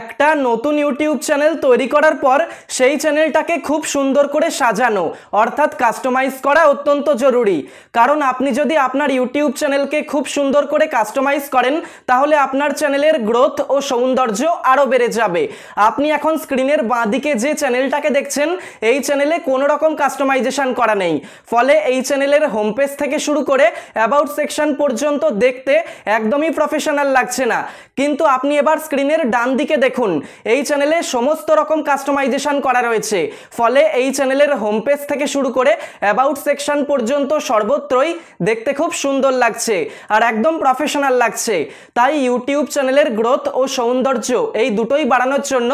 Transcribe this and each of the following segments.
একটা নতুন YouTube channel তৈরি করার পর সেই চ্যানেলটাকে খুব সুন্দর করে সাজানো অর্থাৎ কাস্টমাইজ করা অত্যন্ত জরুরি কারণ আপনি যদি আপনার ইউটিউব চ্যানেলকে খুব সুন্দর করে কাস্টমাইজ করেন তাহলে আপনার চ্যানেলের গ্রোথ ও সৌন্দর্য আরও বেড়ে যাবে আপনি এখন স্ক্রিনের বাঁদিকে যে চ্যানেলটাকে দেখছেন এই চ্যানেলে কোনো রকম কাস্টমাইজেশান করা নেই ফলে এই চ্যানেলের হোম পেজ থেকে শুরু করে অ্যাবাউট সেকশন পর্যন্ত দেখতে একদমই প্রফেশনাল লাগছে না কিন্তু আপনি এবার স্ক্রিনের ডান দিকে থেকে দেখুন এই চ্যানেলে সমস্ত রকম কাস্টমাইজেশন করা রয়েছে ফলে এই চ্যানেলের হোমপেজ থেকে শুরু করে অ্যাবাউট সেকশন পর্যন্ত সর্বত্রই দেখতে খুব সুন্দর লাগছে আর একদম প্রফেশনাল লাগছে তাই ইউটিউব চ্যানেলের গ্রোথ ও সৌন্দর্য এই দুটোই বাড়ানোর জন্য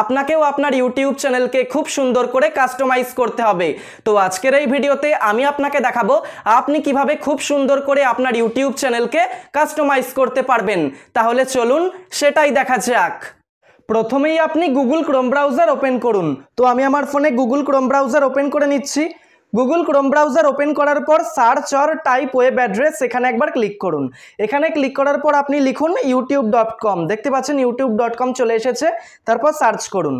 আপনাকেও আপনার ইউটিউব চ্যানেলকে খুব সুন্দর করে কাস্টমাইজ করতে হবে তো আজকের এই ভিডিওতে আমি আপনাকে দেখাবো আপনি কিভাবে খুব সুন্দর করে আপনার ইউটিউব চ্যানেলকে কাস্টমাইজ করতে পারবেন তাহলে চলুন সেটাই দেখা যাক প্রথমেই আপনি গুগল ক্রোম ব্রাউজার ওপেন করুন তো আমি আমার ফোনে গুগল ক্রোম ব্রাউজার ওপেন করে নিচ্ছি গুগল ক্রোম ব্রাউজার ওপেন করার পর search or type web address এখানে একবার ক্লিক করুন এখানে ক্লিক করার পর আপনি লিখুন ইউটিউব ডট কম দেখতে পাচ্ছেন ইউটিউব ডট কম চলে এসেছে তারপর সার্চ করুন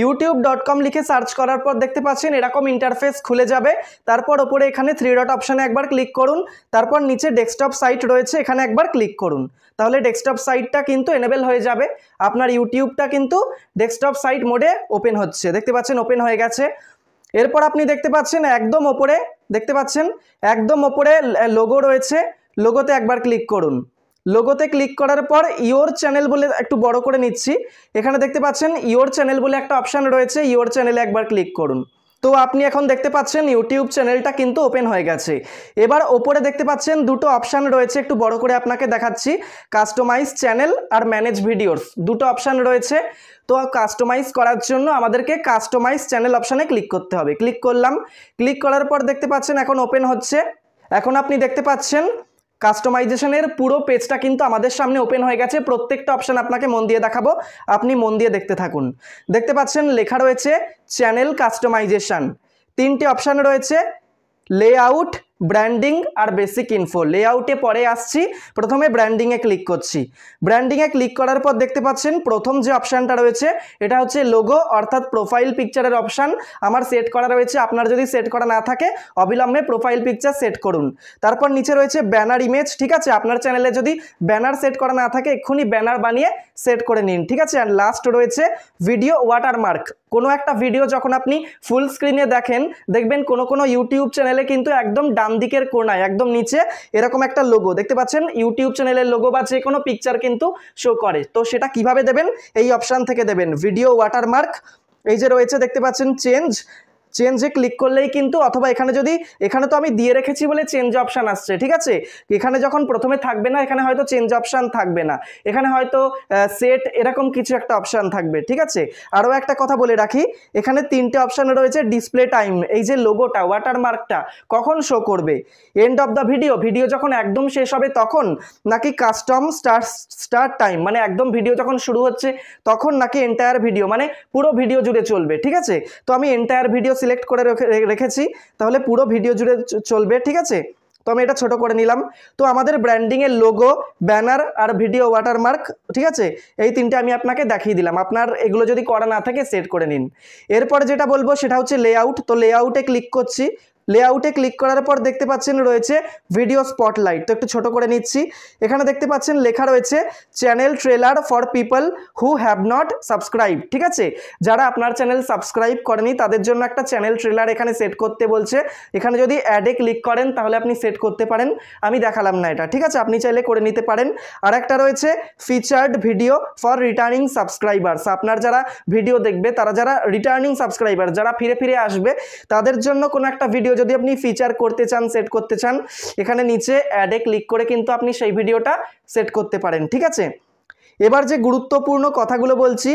ইউটিউব ডট কম লিখে সার্চ করার পর দেখতে পাচ্ছেন এরকম ইন্টারফেস খুলে যাবে তারপর ওপরে এখানে থ্রি ডট অপশানে একবার ক্লিক করুন তারপর নিচে ডেস্কটপ সাইট রয়েছে এখানে একবার ক্লিক করুন তাহলে ডেস্কটপ সাইটটা কিন্তু এনেবেল হয়ে যাবে আপনার ইউটিউবটা কিন্তু ডেস্কটপ সাইট মোডে ওপেন হচ্ছে দেখতে পাচ্ছেন ওপেন হয়ে গেছে এরপর আপনি দেখতে পাচ্ছেন একদম ওপরে দেখতে পাচ্ছেন একদম ওপরে লোগো রয়েছে লোগোতে একবার ক্লিক করুন লোগোতে ক্লিক করার পর ইওর চ্যানেল বলে একটু বড় করে নিচ্ছি এখানে দেখতে পাচ্ছেন ইওর চ্যানেল বলে একটা অপশান রয়েছে ইওর চ্যানেলে একবার ক্লিক করুন তো আপনি এখন দেখতে পাচ্ছেন ইউটিউব চ্যানেলটা কিন্তু ওপেন হয়ে গেছে এবার ওপরে দেখতে পাচ্ছেন দুটো অপশান রয়েছে একটু বড় করে আপনাকে দেখাচ্ছি কাস্টমাইজ চ্যানেল আর ম্যানেজ ভিডিওস দুটো অপশান রয়েছে তো কাস্টমাইজ করার জন্য আমাদেরকে কাস্টমাইজ চ্যানেল অপশানে ক্লিক করতে হবে ক্লিক করলাম ক্লিক করার পর দেখতে পাচ্ছেন এখন ওপেন হচ্ছে এখন আপনি দেখতে পাচ্ছেন কাস্টমাইজেশনের পুরো পেজটা কিন্তু আমাদের সামনে ওপেন হয়ে গেছে প্রত্যেকটা অপশান আপনাকে মন দিয়ে দেখাবো আপনি মন দিয়ে দেখতে থাকুন দেখতে পাচ্ছেন লেখা রয়েছে চ্যানেল কাস্টমাইজেশন তিনটি অপশান রয়েছে লে আউট ব্র্যান্ডিং আর বেসিক ইনফো লেআউটে পরে আসছি প্রথমে ব্র্যান্ডিংয়ে ক্লিক করছি ব্র্যান্ডিংয়ে ক্লিক করার পর দেখতে পাচ্ছেন প্রথম যে অপশানটা রয়েছে এটা হচ্ছে লোগো অর্থাৎ প্রোফাইল পিকচারের অপশান আমার সেট করা রয়েছে আপনার যদি সেট করা না থাকে অবিলম্বে প্রোফাইল পিকচার সেট করুন তারপর নিচে রয়েছে ব্যানার ইমেজ ঠিক আছে আপনার চ্যানেলে যদি ব্যানার সেট করা না থাকে এক্ষুনি ব্যানার বানিয়ে সেট করে নিন ঠিক আছে অ্যান্ড লাস্ট রয়েছে ভিডিও ওয়াটারমার্ক কোনো একটা ভিডিও যখন আপনি ফুল স্ক্রিনে দেখেন দেখবেন কোনো কোনো ইউটিউব চ্যানেলে কিন্তু একদম ডান দিকের কোনায় একদম নিচে এরকম একটা লোগো দেখতে পাচ্ছেন ইউটিউব চ্যানেলের লোগো বা যে কোনো পিকচার কিন্তু শো করে তো সেটা কিভাবে দেবেন এই অপশান থেকে দেবেন ভিডিও ওয়াটারমার্ক এই যে রয়েছে দেখতে পাচ্ছেন চেঞ্জ চেঞ্জে ক্লিক করলেই কিন্তু অথবা এখানে যদি এখানে তো আমি দিয়ে রেখেছি বলে চেঞ্জ অপশান আসছে ঠিক আছে এখানে যখন প্রথমে থাকবে না এখানে হয়তো চেঞ্জ অপশান থাকবে না এখানে হয়তো সেট এরকম কিছু একটা অপশান থাকবে ঠিক আছে আরও একটা কথা বলে রাখি এখানে তিনটে অপশান রয়েছে ডিসপ্লে টাইম এই যে লোগোটা ওয়াটারমার্কটা কখন শো করবে end of the video video যখন একদম শেষ হবে তখন নাকি কাস্টম স্টার স্টার্ট টাইম মানে একদম ভিডিও যখন শুরু হচ্ছে তখন নাকি এন্টায়ার ভিডিও মানে পুরো ভিডিও জুড়ে চলবে ঠিক আছে তো আমি এন্টায়ার ভিডিও সিলেক্ট করে রেখেছি তাহলে পুরো ভিডিও জুড়ে চলবে ঠিক আছে তো আমি এটা ছোট করে নিলাম তো আমাদের ব্র্যান্ডিংয়ের লোগো ব্যানার আর ভিডিও ওয়াটারমার্ক ঠিক আছে এই তিনটে আমি আপনাকে দেখিয়ে দিলাম আপনার এগুলো যদি করা না থাকে সেট করে নিন এরপর যেটা বলবো সেটা হচ্ছে লেআউট তো লেআউটে ক্লিক করছি লেআউটে ক্লিক করার পর দেখতে পাচ্ছেন রয়েছে ভিডিও স্পটলাইট তো একটু ছোট করে নিচ্ছি এখানে দেখতে পাচ্ছেন লেখা রয়েছে channel trailer for people who have not subscribe ঠিক আছে যারা আপনার চ্যানেল সাবস্ক্রাইব করেনি তাদের জন্য একটা চ্যানেল ট্রেলার এখানে সেট করতে বলছে এখানে যদি অ্যাডে ক্লিক করেন তাহলে আপনি সেট করতে পারেন আমি দেখালাম না এটা ঠিক আছে আপনি চাইলে করে নিতে পারেন আর একটা রয়েছে featured video for returning subscribers আপনার যারা ভিডিও দেখবে তারা যারা রিটার্নিং সাবস্ক্রাইবার যারা ফিরে ফিরে আসবে তাদের জন্য কোনো একটা ভিডিও যদি আপনি ফিচার করতে চান সেট করতে চান এখানে নিচে অ্যাডে ক্লিক করে কিন্তু আপনি সেই ভিডিওটা সেট করতে পারেন ঠিক আছে এবার যে গুরুত্বপূর্ণ কথাগুলো বলছি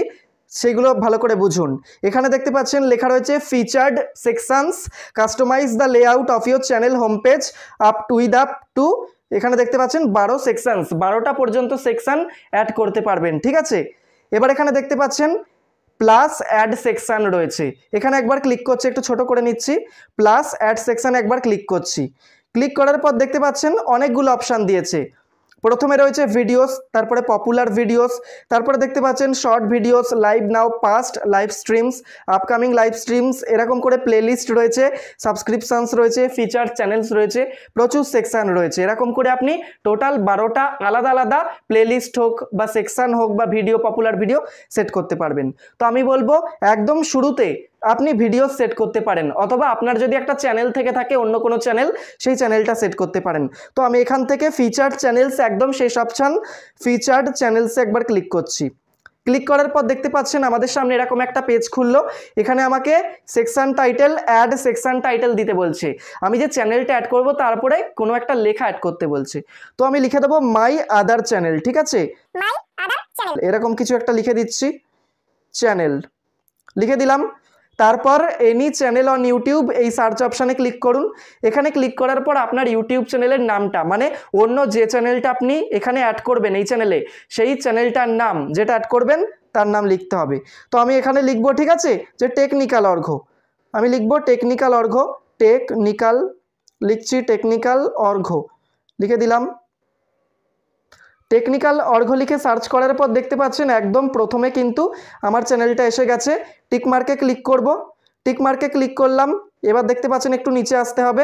সেগুলো ভালো করে বুঝুন এখানে দেখতে পাচ্ছেন লেখা রয়েছে featured sections customize the layout of your channel home page up to with up to এখানে দেখতে পাচ্ছেন বারো সেকশানস বারোটা পর্যন্ত সেকশান অ্যাড করতে পারবেন ঠিক আছে এবার এখানে দেখতে পাচ্ছেন প্লাস অ্যাড সেকশান রয়েছে এখানে একবার ক্লিক করছি একটু ছোট করে নিচ্ছি প্লাস অ্যাড সেকশান একবার ক্লিক করছি ক্লিক করার পর দেখতে পাচ্ছেন অনেকগুলো অপশান দিয়েছে প্রথমে রয়েছে ভিডিওস তারপরে পপুলার ভিডিওস তারপরে দেখতে পাচ্ছেন short videos live now past live streams upcoming live streams এরকম করে প্লেলিস্ট রয়েছে সাবস্ক্রিপশানস রয়েছে ফিচার চ্যানেলস রয়েছে প্রচুর সেকশান রয়েছে এরকম করে আপনি টোটাল বারোটা আলাদা আলাদা প্লেলিস্ট হোক বা সেকশান হোক বা ভিডিও পপুলার ভিডিও সেট করতে পারবেন তো আমি বলবো একদম শুরুতে আপনি ভিডিও সেট করতে পারেন অথবা আপনার যদি একটা চ্যানেল থেকে থাকে অন্য কোনো চ্যানেল সেই চ্যানেলটা সেট করতে পারেন তো আমি এখান থেকে ফিচার্ড চ্যানেলস একদম শেষ অপশান ফিচার্ড চ্যানেলসে একবার ক্লিক করছি ক্লিক করার পর দেখতে পাচ্ছেন আমাদের সামনে এরকম একটা পেজ খুললো এখানে আমাকে section title add section title দিতে বলছে আমি যে চ্যানেলটা অ্যাড করব তারপরে কোনো একটা লেখা অ্যাড করতে বলছে তো আমি লিখে দেবো মাই আদার চ্যানেল ঠিক আছে এরকম কিছু একটা লিখে দিচ্ছি চ্যানেল লিখে দিলাম তারপর এনি চ্যানেল অন ইউটিউব এই সার্চ অপশানে ক্লিক করুন এখানে ক্লিক করার পর আপনার ইউটিউব চ্যানেলের নামটা মানে অন্য যে চ্যানেলটা আপনি এখানে অ্যাড করবেন এই চ্যানেলে সেই চ্যানেলটার নাম যেটা অ্যাড করবেন তার নাম লিখতে হবে তো আমি এখানে লিখবো ঠিক আছে যে টেকনিক্যাল অর্ঘ আমি লিখবো টেকনিক্যাল অর্ঘ টেকনিক্যাল লিখছি টেকনিক্যাল অর্ঘ লিখে দিলাম টেকনিক্যাল অর্ঘ লিখে সার্চ করার পর দেখতে পাচ্ছেন একদম প্রথমে কিন্তু আমার চ্যানেলটা এসে গেছে টিকমার্কে ক্লিক করব টিকমার্কে ক্লিক করলাম এবার দেখতে পাচ্ছেন একটু নিচে আসতে হবে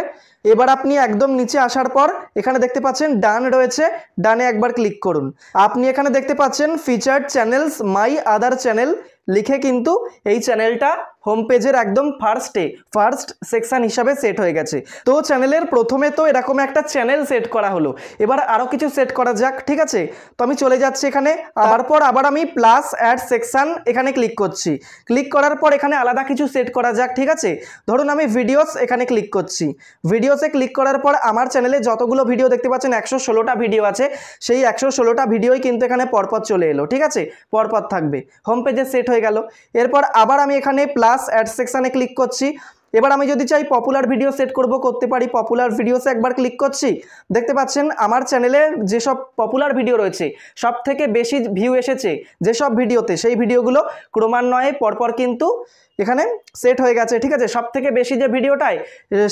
এবার আপনি একদম নিচে আসার পর এখানে দেখতে পাচ্ছেন ডান রয়েছে ডানে একবার ক্লিক করুন আপনি এখানে দেখতে পাচ্ছেন feature channels my other channel লিখে কিন্তু এই চ্যানেলটা হোম পেজের একদম ফার্স্টে ফার্স্ট সেকশান হিসাবে সেট হয়ে গেছে তো চ্যানেলের প্রথমে তো এরকম একটা চ্যানেল সেট করা হলো এবার আরও কিছু সেট করা যাক ঠিক আছে তো আমি চলে যাচ্ছি এখানে তারপর আবার আমি প্লাস অ্যাড সেকশান এখানে ক্লিক করছি ক্লিক করার পর এখানে আলাদা কিছু সেট করা যাক ঠিক আছে ধরুন আমি ভিডিওস এখানে ক্লিক করছি ভিডিওসে ক্লিক করার পর আমার চ্যানেলে যতগুলো ভিডিও দেখতে পাচ্ছেন একশো ষোলোটা ভিডিও আছে সেই একশো ষোলোটা ভিডিওই কিন্তু এখানে পরপর চলে এলো ঠিক আছে পরপর থাকবে হোম পেজে সেট হয়ে গেল এরপর আবার আমি এখানে প্লাস প্লাস অ্যাড সেকশানে ক্লিক করছি এবার আমি যদি চাই পপুলার ভিডিও সেট করব করতে পারি পপুলার ভিডিওসে একবার ক্লিক করছি দেখতে পাচ্ছেন আমার চ্যানেলে যেসব পপুলার ভিডিও রয়েছে সব থেকে বেশি ভিউ এসেছে যেসব ভিডিওতে সেই ভিডিওগুলো ক্রমান্বয়ে পরপর কিন্তু এখানে সেট হয়ে গেছে ঠিক আছে সব থেকে বেশি যে ভিডিওটায়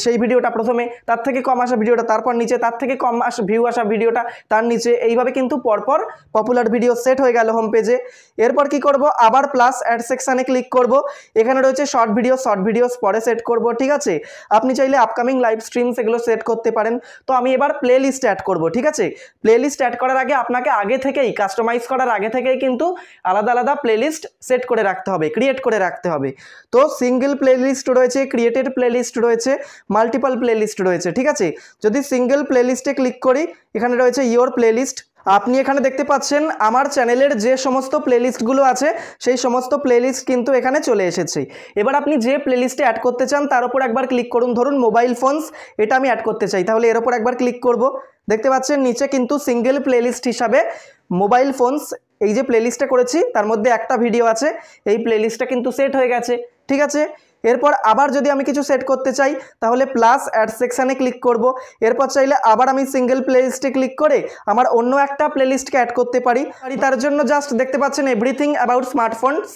সেই ভিডিওটা প্রথমে তার থেকে কম আসা ভিডিওটা তারপর নিচে তার থেকে কম আসা ভিউ আসা ভিডিওটা তার নিচে এইভাবে কিন্তু পরপর পপুলার ভিডিও সেট হয়ে গেল হোম পেজে এরপর কি করব আবার প্লাস অ্যাড সেকশানে ক্লিক করব এখানে রয়েছে শর্ট ভিডিও শর্ট ভিডিওস পরে সেট করব ঠিক আছে আপনি চাইলে আপকামিং লাইভ স্ট্রিম সেগুলো সেট করতে পারেন তো আমি এবার প্লে লিস্ট অ্যাড করবো ঠিক আছে প্লে লিস্ট অ্যাড করার আগে আপনাকে আগে থেকেই কাস্টমাইজ করার আগে থেকেই কিন্তু আলাদা আলাদা প্লে লিস্ট সেট করে রাখতে হবে ক্রিয়েট করে রাখতে হবে তো সিঙ্গেল প্লেলিস্ট রয়েছে ক্রিয়েটেড প্লেলিস্ট রয়েছে মাল্টিপাল প্লেলিস্ট রয়েছে ঠিক আছে যদি সিঙ্গেল প্লেলিস্টে ক্লিক করি এখানে রয়েছে ইয়োর প্লেলিস্ট আপনি এখানে দেখতে পাচ্ছেন আমার চ্যানেলের যে সমস্ত প্লেলিস্টগুলো আছে সেই সমস্ত প্লেলিস্ট কিন্তু এখানে চলে এসেছে এবার আপনি যে প্লেলিস্টে অ্যাড করতে চান তার উপর একবার ক্লিক করুন ধরুন মোবাইল ফোনস এটা আমি অ্যাড করতে চাই তাহলে এর ওপর একবার ক্লিক করব দেখতে পাচ্ছেন নিচে কিন্তু সিঙ্গেল প্লেলিস্ট হিসাবে মোবাইল ফোনস এই যে প্লেলিস্টটা করেছি তার মধ্যে একটা ভিডিও আছে এই প্লেলিস্টটা কিন্তু সেট হয়ে গেছে ঠিক আছে এরপর আবার যদি আমি কিছু সেট করতে চাই তাহলে প্লাস অ্যাড সেকশানে ক্লিক করব এরপর চাইলে আবার আমি সিঙ্গেল প্লেলিস্টে ক্লিক করে আমার অন্য একটা প্লেলিস্টকে অ্যাড করতে পারি আর তার জন্য জাস্ট দেখতে পাচ্ছেন এভরিথিং অ্যাবাউট স্মার্টফোনস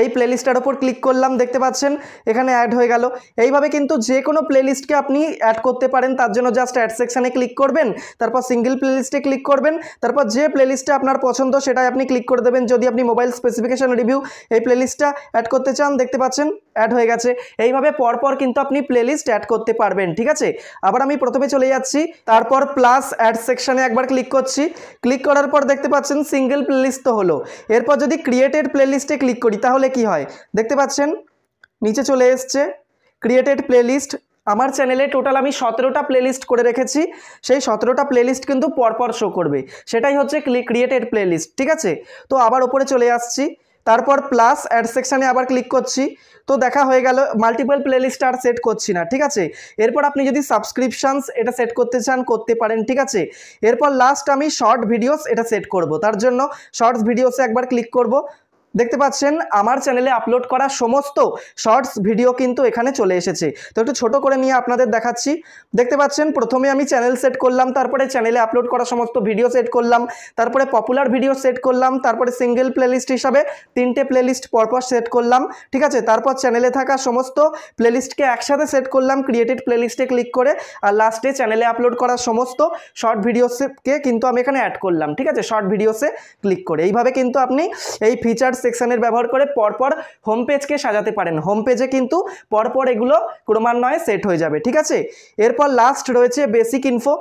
এই লিস্টটার ওপর ক্লিক করলাম দেখতে পাচ্ছেন এখানে অ্যাড হয়ে গেল এইভাবে কিন্তু যে কোনো প্লেলিস্টকে আপনি অ্যাড করতে পারেন তার জন্য জাস্ট অ্যাড সেকশানে ক্লিক করবেন তারপর সিঙ্গেল প্লেলিস্টে ক্লিক করবেন তারপর যে লিস্টটা আপনার পছন্দ সেটাই আপনি ক্লিক করে দেবেন যদি আপনি মোবাইল স্পেসিফিকেশান রিভিউ এই প্লেলিস্টটা অ্যাড করতে চান দেখতে পাচ্ছেন অ্যাড হয়ে গেছে আছে এইভাবে পরপর কিন্তু আপনি প্লেলিস্ট অ্যাড করতে পারবেন ঠিক আছে আবার আমি প্রথমে চলে যাচ্ছি তারপর প্লাস অ্যাড সেকশানে একবার ক্লিক করছি ক্লিক করার পর দেখতে পাচ্ছেন সিঙ্গেল প্লেলিস্ট তো হলো এরপর যদি ক্রিয়েটেড প্লেলিস্টে ক্লিক করি তাহলে কি হয় দেখতে পাচ্ছেন নিচে চলে এসছে ক্রিয়েটেড প্লেলিস্ট আমার চ্যানেলে টোটাল আমি সতেরোটা প্লেলিস্ট করে রেখেছি সেই সতেরোটা প্লেলিস্ট কিন্তু পরপর শো করবে সেটাই হচ্ছে ক্রিয়েটেড প্লেলিস্ট ঠিক আছে তো আবার ওপরে চলে আসছি তারপর প্লাস অ্যাড সেকশানে আবার ক্লিক করছি তো দেখা হয়ে গেল মাল্টিপল প্লেলিস্ট আর সেট করছি না ঠিক আছে এরপর আপনি যদি সাবস্ক্রিপশানস এটা সেট করতে চান করতে পারেন ঠিক আছে এরপর লাস্ট আমি শর্ট ভিডিওস এটা সেট করব তার জন্য শর্টস ভিডিওসে একবার ক্লিক করব দেখতে পাচ্ছেন আমার চ্যানেলে আপলোড করা সমস্ত শর্টস ভিডিও কিন্তু এখানে চলে এসেছে তো একটু ছোট করে নিয়ে আপনাদের দেখাচ্ছি দেখতে পাচ্ছেন প্রথমে আমি চ্যানেল সেট করলাম তারপরে চ্যানেলে আপলোড করা সমস্ত ভিডিও সেট করলাম তারপরে পপুলার ভিডিও সেট করলাম তারপরে সিঙ্গেল প্লেলিস্ট হিসাবে তিনটে প্লেলিস্ট পরপর সেট করলাম ঠিক আছে তারপর চ্যানেলে থাকা সমস্ত প্লেলিস্টকে একসাথে সেট করলাম ক্রিয়েটেড প্লেলিস্টে ক্লিক করে আর লাস্টে চ্যানেলে আপলোড করা সমস্ত শর্ট ভিডিওসকে কিন্তু আমি এখানে অ্যাড করলাম ঠিক আছে শর্ট ভিডিওসে ক্লিক করে এইভাবে কিন্তু আপনি এই ফিচার্স সেকশানের ব্যবহার করে পরপর হোম পেজকে সাজাতে পারেন হোম পেজে কিন্তু পরপর এগুলো ক্রমান্বয়ে সেট হয়ে যাবে ঠিক আছে এরপর লাস্ট রয়েছে বেসিক ইনফো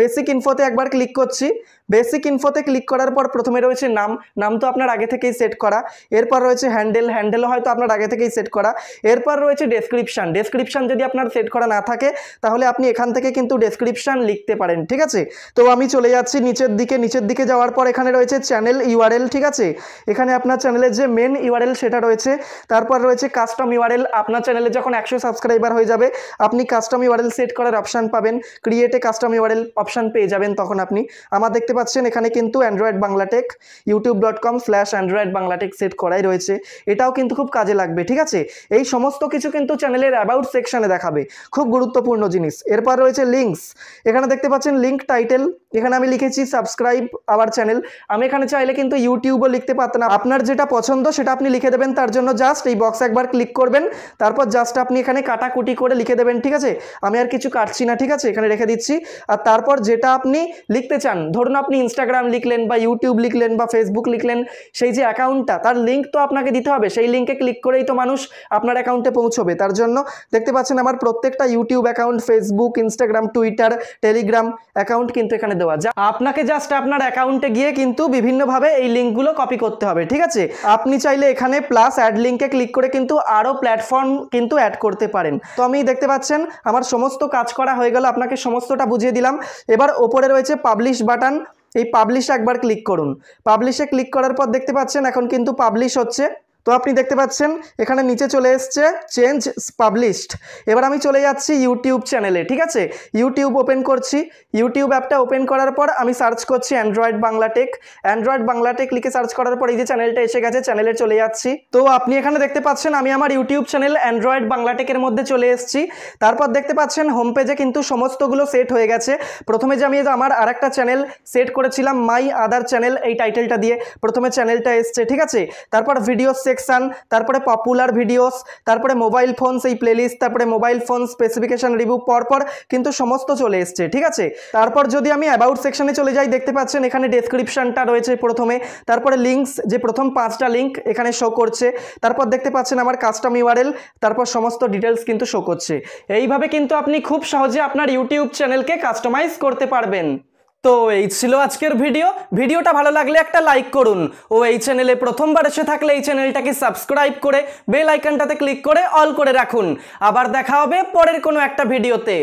বেসিক ইনফোতে একবার ক্লিক করছি বেসিক ইনফোতে ক্লিক করার পর প্রথমে রয়েছে নাম নাম তো আপনার আগে থেকেই সেট করা এরপর রয়েছে হ্যান্ডেল হ্যান্ডেলও হয়তো আপনার আগে থেকেই সেট করা এরপর রয়েছে ডেসক্রিপশান ডেসক্রিপশান যদি আপনার সেট করা না থাকে তাহলে আপনি এখান থেকে কিন্তু ডেসক্রিপশান লিখতে পারেন ঠিক আছে তো আমি চলে যাচ্ছি নিচের দিকে নিচের দিকে যাওয়ার পর এখানে রয়েছে চ্যানেল ইউআরএল ঠিক আছে এখানে আপনার চ্যানেলের যে মেন ইউআরএল সেটা রয়েছে তারপর রয়েছে কাস্টম ইউআরএল আপনার চ্যানেলে যখন একশো সাবস্ক্রাইবার হয়ে যাবে আপনি কাস্টম ইউআরএল সেট করার অপশান পাবেন ক্রিয়েটে কাস্টম ইউআরএল অপশান পেয়ে যাবেন তখন আপনি আমার দেখতে পাচ্ছেন এখানে কিন্তু Android Banglatech YouTube dot com slash Android Banglatech set করাই রয়েছে এটাও কিন্তু খুব কাজে লাগবে ঠিক আছে এই সমস্ত কিছু কিন্তু চ্যানেলের অ্যাবাউট সেকশানে দেখাবে খুব গুরুত্বপূর্ণ জিনিস এরপর রয়েছে লিঙ্কস এখানে দেখতে পাচ্ছেন লিঙ্ক টাইটেল এখানে আমি লিখেছি সাবস্ক্রাইব আওয়ার চ্যানেল আমি এখানে চাইলে কিন্তু ইউটিউবও লিখতে পারতেন আপনার যেটা পছন্দ সেটা আপনি লিখে দেবেন তার জন্য জাস্ট এই বক্স একবার ক্লিক করবেন তারপর জাস্ট আপনি এখানে কাটাকুটি করে লিখে দেবেন ঠিক আছে আমি আর কিছু কাটছি না ঠিক আছে এখানে রেখে দিচ্ছি আর তারপর যেটা আপনি লিখতে চান ধরুন আপনি ইনস্টাগ্রাম লিখলেন বা ইউটিউব লিখলেন বা ফেসবুক লিখলেন সেই যে অ্যাকাউন্টটা তার লিঙ্ক তো আপনাকে দিতে হবে সেই লিঙ্কে ক্লিক করেই তো মানুষ আপনার অ্যাকাউন্টে পৌঁছবে তার জন্য দেখতে পাচ্ছেন আমার প্রত্যেকটা YouTube account Facebook Instagram Twitter Telegram account কিন্তু এখানে দেওয়া যা আপনাকে জাস্ট আপনার অ্যাকাউন্টে গিয়ে কিন্তু বিভিন্নভাবে এই লিঙ্কগুলো কপি করতে হবে ঠিক আছে আপনি চাইলে এখানে প্লাস অ্যাড লিঙ্কে ক্লিক করে কিন্তু আরও প্ল্যাটফর্ম কিন্তু অ্যাড করতে পারেন তো আমি দেখতে পাচ্ছেন আমার সমস্ত কাজ করা হয়ে গেল আপনাকে সমস্তটা বুঝিয়ে দিলাম এবার ওপরে রয়েছে পাবলিশ বাটন এই পাবলিশে একবার ক্লিক করুন পাবলিশে ক্লিক করার পর দেখতে পাচ্ছেন এখন কিন্তু পাবলিশ হচ্ছে তো আপনি দেখতে পাচ্ছেন এখানে নিচে চলে এসছে চেঞ্জ পাবলিশড এবার আমি চলে যাচ্ছি ইউটিউব চ্যানেলে ঠিক আছে ইউটিউব ওপেন করছি ইউটিউব অ্যাপটা ওপেন করার পর আমি সার্চ করছি অ্যান্ড্রয়েড বাংলাটেক অ্যান্ড্রয়েড বাংলাটেক লিখে সার্চ করার পর এই যে চ্যানেলটা এসে গেছে চ্যানেলে চলে যাচ্ছি তো আপনি এখানে দেখতে পাচ্ছেন আমি আমার ইউটিউব চ্যানেল অ্যান্ড্রয়েড বাংলাটেকের মধ্যে চলে এসেছি তারপর দেখতে পাচ্ছেন হোম পেজে কিন্তু সমস্তগুলো সেট হয়ে গেছে প্রথমে যে আমি আমার আর একটা চ্যানেল সেট করেছিলাম মাই আদার চ্যানেল এই টাইটেলটা দিয়ে প্রথমে চ্যানেলটা এসছে ঠিক আছে তারপর ভিডিও সেকশান তারপরে পপুলার ভিডিওস তারপরে মোবাইল ফোনস এই প্লেলিস্ট তারপরে মোবাইল ফোন স্পেসিফিকেশান রিভিউ পরপর কিন্তু সমস্ত চলে এসছে ঠিক আছে তারপর যদি আমি অ্যাবাউট সেকশানে চলে যাই দেখতে পাচ্ছেন এখানে ডেসক্রিপশানটা রয়েছে প্রথমে তারপরে লিঙ্কস যে প্রথম পাঁচটা লিঙ্ক এখানে শো করছে তারপর দেখতে পাচ্ছেন আমার কাস্টম ইউআরএল তারপর সমস্ত ডিটেলস কিন্তু শো করছে এইভাবে কিন্তু আপনি খুব সহজে আপনার ইউটিউব চ্যানেলকে কাস্টমাইজ করতে পারবেন তো এই ছিল আজকের ভিডিও ভিডিওটা ভালো লাগলে একটা লাইক করুন ও এই চ্যানেলে প্রথমবার এসে থাকলে এই চ্যানেলটাকে সাবস্ক্রাইব করে বেল আইকনটাতে ক্লিক করে অল করে রাখুন আবার দেখা হবে পরের কোনো একটা ভিডিওতে